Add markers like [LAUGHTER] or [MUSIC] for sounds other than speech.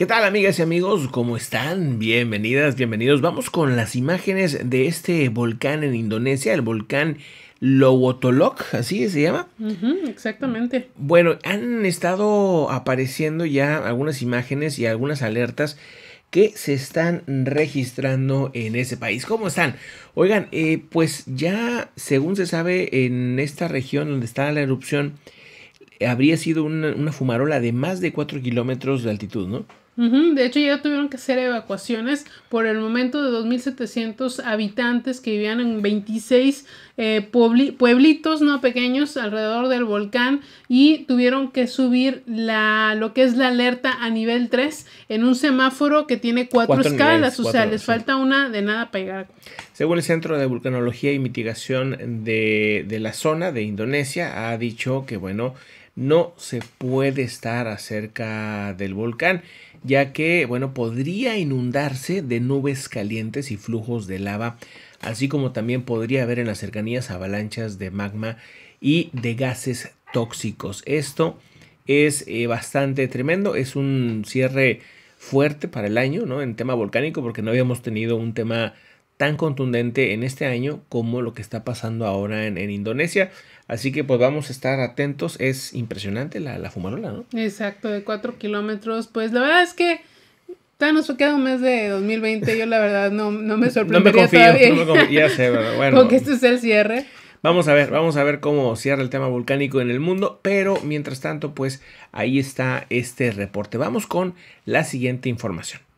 ¿Qué tal amigas y amigos? ¿Cómo están? Bienvenidas, bienvenidos. Vamos con las imágenes de este volcán en Indonesia, el volcán Lowotolok, así se llama. exactamente. Bueno, han estado apareciendo ya algunas imágenes y algunas alertas que se están registrando en ese país. ¿Cómo están? Oigan, eh, pues ya, según se sabe, en esta región donde está la erupción, habría sido una, una fumarola de más de 4 kilómetros de altitud, ¿no? De hecho, ya tuvieron que hacer evacuaciones por el momento de 2.700 habitantes que vivían en 26 eh, pueblitos no pequeños alrededor del volcán y tuvieron que subir la, lo que es la alerta a nivel 3 en un semáforo que tiene cuatro, escalas, o sea, les falta una de nada para llegar. Según el Centro de Vulcanología y e Mitigación de, de la zona de Indonesia, ha dicho que, bueno, no se puede estar acerca del volcán, ya que, bueno, podría inundarse de nubes calientes y flujos de lava, así como también podría haber en las cercanías avalanchas de magma y de gases tóxicos. Esto es eh, bastante tremendo, es un cierre fuerte para el año, ¿no? En tema volcánico, porque no habíamos tenido un tema tan contundente en este año como lo que está pasando ahora en, Indonesia. Así que pues vamos a estar atentos. Es impresionante la, fumarola, ¿no? Exacto, de cuatro kilómetros. Pues la verdad es que tan nos queda un mes de 2020. Yo la verdad no, [LAUGHS] me sorprendería no me confío, todavía. No me confío, ya sé, [LAUGHS] bueno. Porque este es el cierre. Vamos a ver, vamos a ver cómo cierra el tema volcánico en el mundo, pero mientras tanto, pues ahí está este reporte. Vamos con la siguiente información.